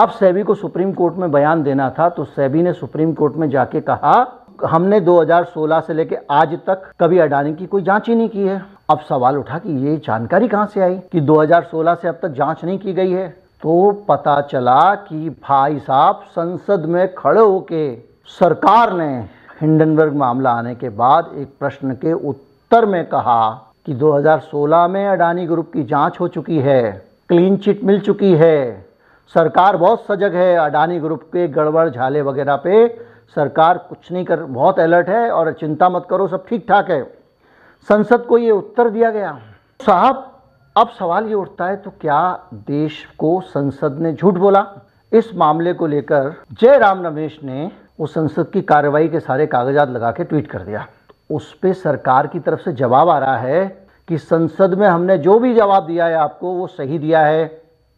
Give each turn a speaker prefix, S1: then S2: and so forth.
S1: अब सेबी को supreme court में बयान देना था तो सेबी ने सुप्रीम कोर्ट में जाके कहा हमने 2016 से लेकर आज तक कभी अडानी की कोई जांच ही नहीं की है अब सवाल उठा कि ये जानकारी कहां से आई कि 2016 से अब तक जांच नहीं की गई है तो पता चला कि भाई साहब संसद में खड़े होके सरकार ने हिंडनबर्ग मामला आने के बाद एक प्रश्न के उत्तर में कहा कि 2016 में अडानी ग्रुप की जांच हो चुकी है क्लीन चिट मिल चुकी है सरकार बहुत सजग है अडानी ग्रुप के गड़बड़ झाले वगैरह पे सरकार कुछ नहीं कर बहुत अलर्ट है और चिंता मत करो सब ठीक ठाक है संसद को ये उत्तर दिया गया साहब अब सवाल ये उठता है तो क्या देश को संसद ने झूठ बोला इस मामले को लेकर जयराम रमेश ने उस संसद की कार्रवाई के सारे कागजात लगा के ट्वीट कर दिया उस पर सरकार की तरफ से जवाब आ रहा है कि संसद में हमने जो भी जवाब दिया है आपको वो सही दिया है